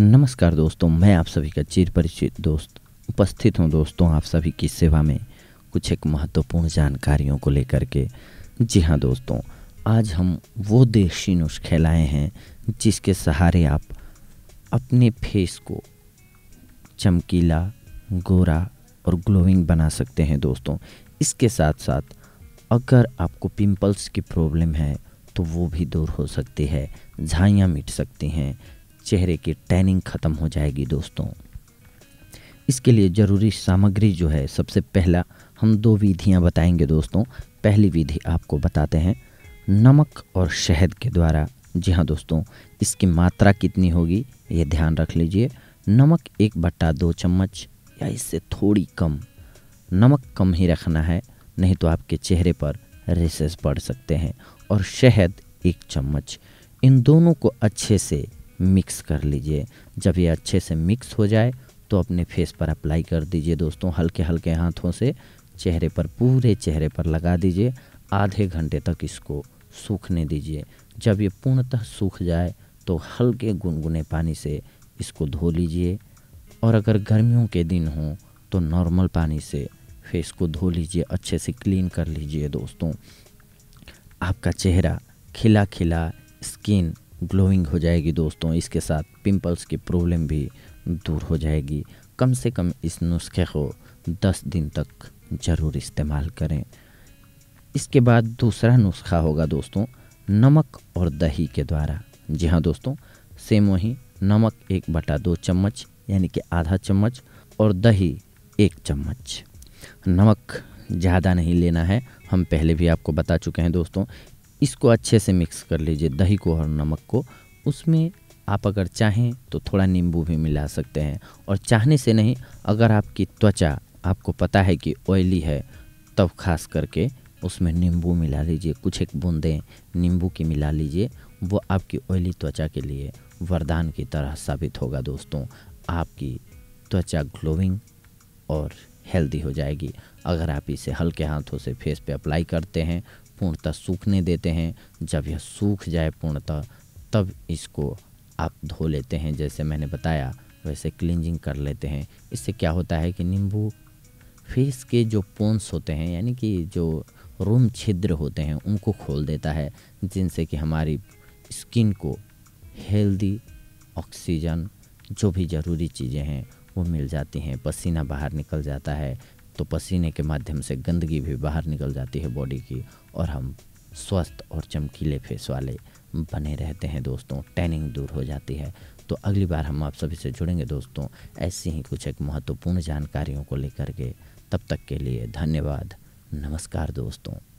नमस्कार दोस्तों मैं आप सभी का चिर परिचित दोस्त उपस्थित हूं दोस्तों आप सभी की सेवा में कुछ एक महत्वपूर्ण जानकारियों को लेकर के जी हाँ दोस्तों आज हम वो देशी नुस्खे लाए हैं जिसके सहारे आप अपने फेस को चमकीला गोरा और ग्लोइंग बना सकते हैं दोस्तों इसके साथ साथ अगर आपको पिंपल्स की प्रॉब्लम है तो वो भी दूर हो सकती है झाइयाँ मिट सकती हैं चेहरे की टैनिंग ख़त्म हो जाएगी दोस्तों इसके लिए ज़रूरी सामग्री जो है सबसे पहला हम दो विधियाँ बताएंगे दोस्तों पहली विधि आपको बताते हैं नमक और शहद के द्वारा जी हाँ दोस्तों इसकी मात्रा कितनी होगी ये ध्यान रख लीजिए नमक एक बट्टा दो चम्मच या इससे थोड़ी कम नमक कम ही रखना है नहीं तो आपके चेहरे पर रेसेस पड़ सकते हैं और शहद एक चम्मच इन दोनों को अच्छे से मिक्स कर लीजिए जब ये अच्छे से मिक्स हो जाए तो अपने फेस पर अप्लाई कर दीजिए दोस्तों हल्के हल्के हाथों से चेहरे पर पूरे चेहरे पर लगा दीजिए आधे घंटे तक इसको सूखने दीजिए जब ये पूर्णतः सूख जाए तो हल्के गुनगुने पानी से इसको धो लीजिए और अगर गर्मियों के दिन हों तो नॉर्मल पानी से फेस को धो लीजिए अच्छे से क्लीन कर लीजिए दोस्तों आपका चेहरा खिला खिला स्किन ग्लोइंग हो जाएगी दोस्तों इसके साथ पिंपल्स की प्रॉब्लम भी दूर हो जाएगी कम से कम इस नुस्खे को 10 दिन तक ज़रूर इस्तेमाल करें इसके बाद दूसरा नुस्खा होगा दोस्तों नमक और दही के द्वारा जी हाँ दोस्तों सेम वही नमक एक बटा दो चम्मच यानी कि आधा चम्मच और दही एक चम्मच नमक ज़्यादा नहीं लेना है हम पहले भी आपको बता चुके हैं दोस्तों इसको अच्छे से मिक्स कर लीजिए दही को और नमक को उसमें आप अगर चाहें तो थोड़ा नींबू भी मिला सकते हैं और चाहने से नहीं अगर आपकी त्वचा आपको पता है कि ऑयली है तब तो खास करके उसमें नींबू मिला लीजिए कुछ एक बूंदें नींबू की मिला लीजिए वो आपकी ऑयली त्वचा के लिए वरदान की तरह साबित होगा दोस्तों आपकी त्वचा ग्लोइंग और हेल्दी हो जाएगी अगर आप इसे हल्के हाथों से फेस पे अप्लाई करते हैं पूर्णतः सूखने देते हैं जब यह सूख जाए पूर्णतः तब इसको आप धो लेते हैं जैसे मैंने बताया वैसे क्लिनजिंग कर लेते हैं इससे क्या होता है कि नींबू फेस के जो पोन्स होते हैं यानी कि जो रोम छिद्र होते हैं उनको खोल देता है जिनसे कि हमारी स्किन को हेल्दी ऑक्सीजन जो भी ज़रूरी चीज़ें हैं वो मिल जाती हैं पसीना बाहर निकल जाता है तो पसीने के माध्यम से गंदगी भी बाहर निकल जाती है बॉडी की और हम स्वस्थ और चमकीले फेस वाले बने रहते हैं दोस्तों टैनिंग दूर हो जाती है तो अगली बार हम आप सभी से जुड़ेंगे दोस्तों ऐसी ही कुछ एक महत्वपूर्ण जानकारियों को लेकर के तब तक के लिए धन्यवाद नमस्कार दोस्तों